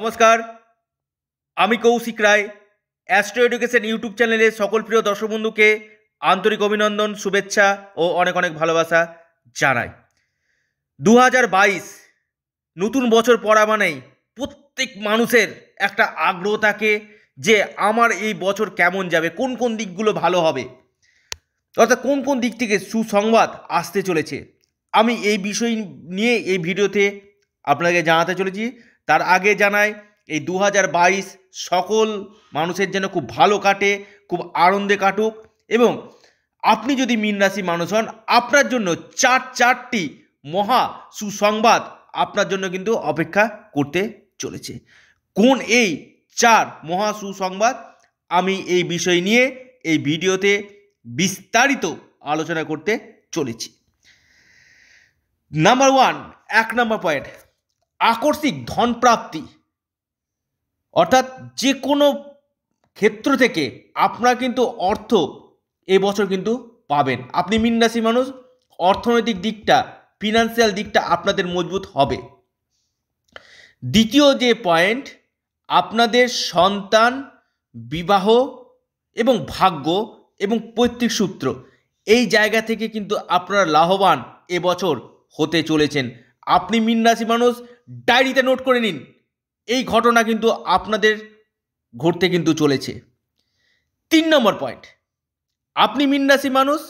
নমস্কার আমি Kaushik Roy astro education YouTube চ্যানেলে সকল প্রিয় দর্শক বন্ধুকে আন্তরিক অভিনন্দন শুভেচ্ছা ও অনেক অনেক ভালোবাসা জানাই দু নতুন বছর পড়া মানেই প্রত্যেক মানুষের একটা আগ্রহ থাকে যে আমার এই বছর কেমন যাবে কোন কোন দিকগুলো ভালো হবে অর্থাৎ কোন কোন দিক থেকে সুসংবাদ আসতে চলেছে আমি এই বিষয় নিয়ে এই ভিডিওতে আপনাকে জানাতে চলেছি তার আগে জানায় এই দু সকল মানুষের যেন খুব ভালো কাটে খুব আনন্দে কাটুক এবং আপনি যদি মীন রাশি মানুষ হন আপনার জন্য চার চারটি মহা সুসংবাদ আপনার জন্য কিন্তু অপেক্ষা করতে চলেছে কোন এই চার মহা সুসংবাদ আমি এই বিষয় নিয়ে এই ভিডিওতে বিস্তারিত আলোচনা করতে চলেছি নাম্বার ওয়ান এক নম্বর পয়েন্ট আকস্মিক ধনপ্রাপ্তি অর্থাৎ যে কোনো ক্ষেত্র থেকে আপনার কিন্তু অর্থ এবছর কিন্তু পাবেন আপনি মিন রাশি মানুষ অর্থনৈতিক দিকটা ফিনান্সিয়াল দিকটা আপনাদের মজবুত হবে দ্বিতীয় যে পয়েন্ট আপনাদের সন্তান বিবাহ এবং ভাগ্য এবং পৈতৃক সূত্র এই জায়গা থেকে কিন্তু আপনারা লাভবান এবছর হতে চলেছেন আপনি মিন রাশি মানুষ ডায়েরিতে নোট করে নিন এই ঘটনা কিন্তু আপনাদের ঘটতে কিন্তু চলেছে তিন নম্বর পয়েন্ট আপনি মিন রাশি মানুষ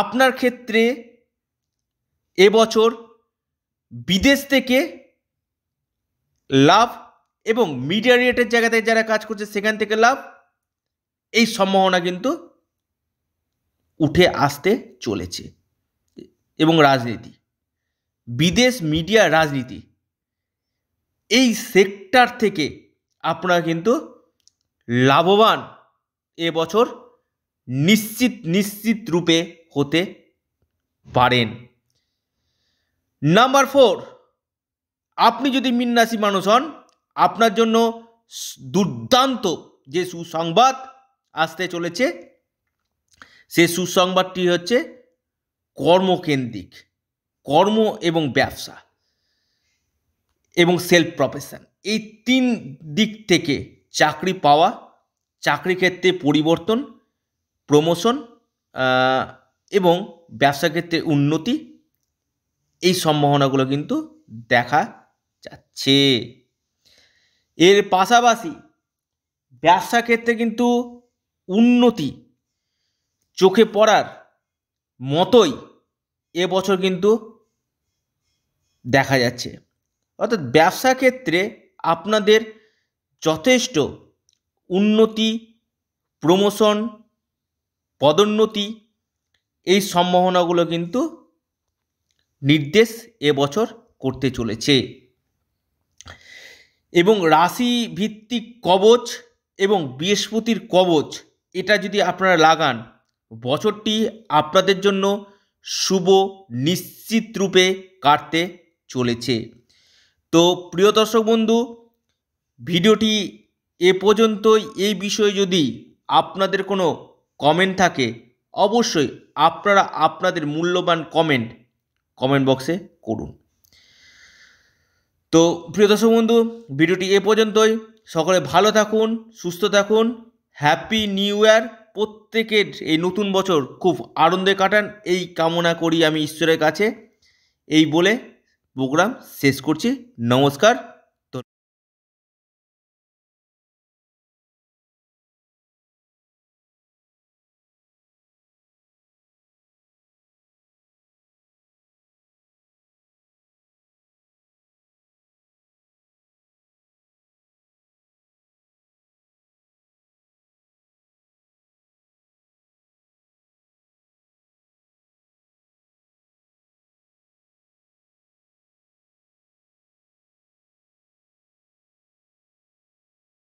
আপনার ক্ষেত্রে এবছর বিদেশ থেকে লাভ এবং মিডিয়া রেটের জায়গাতে যারা কাজ করছে সেখান থেকে লাভ এই সম্ভাবনা কিন্তু উঠে আসতে চলেছে এবং রাজনীতি বিদেশ মিডিয়া রাজনীতি এই সেক্টর থেকে আপনারা কিন্তু লাভবান এবছর নিশ্চিত নিশ্চিত রূপে হতে পারেন নাম্বার ফোর আপনি যদি মিন্নাসি মানুষ হন আপনার জন্য দুর্দান্ত যে সুসংবাদ আসতে চলেছে সে সুসংবাদটি হচ্ছে কর্মকেন্দ্রিক কর্ম এবং ব্যবসা এবং সেলফ প্রফেশন এই তিন দিক থেকে চাকরি পাওয়া চাকরি ক্ষেত্রে পরিবর্তন প্রমোশন এবং ব্যবসা ক্ষেত্রে উন্নতি এই সম্ভাবনাগুলো কিন্তু দেখা যাচ্ছে এর পাশাপাশি ব্যবসা ক্ষেত্রে কিন্তু উন্নতি চোখে পড়ার মতোই এবছর কিন্তু দেখা যাচ্ছে অর্থাৎ ব্যবসা ক্ষেত্রে আপনাদের যথেষ্ট উন্নতি প্রমোশন পদোন্নতি এই সম্ভাবনাগুলো কিন্তু নির্দেশ এবছর করতে চলেছে এবং রাশি ভিত্তিক কবচ এবং বৃহস্পতির কবচ এটা যদি আপনারা লাগান বছরটি আপনাদের জন্য শুভ নিশ্চিত রূপে কাটতে চলেছে তো প্রিয় দর্শক বন্ধু ভিডিওটি এ পর্যন্তই এই বিষয়ে যদি আপনাদের কোনো কমেন্ট থাকে অবশ্যই আপনারা আপনাদের মূল্যবান কমেন্ট কমেন্ট বক্সে করুন তো প্রিয় দর্শক বন্ধু ভিডিওটি এ পর্যন্তই সকলে ভালো থাকুন সুস্থ থাকুন হ্যাপি নিউ ইয়ার প্রত্যেকের এই নতুন বছর খুব আনন্দে কাটান এই কামনা করি আমি ঈশ্বরের কাছে এই বলে प्रोग्राम शेष करमस्कार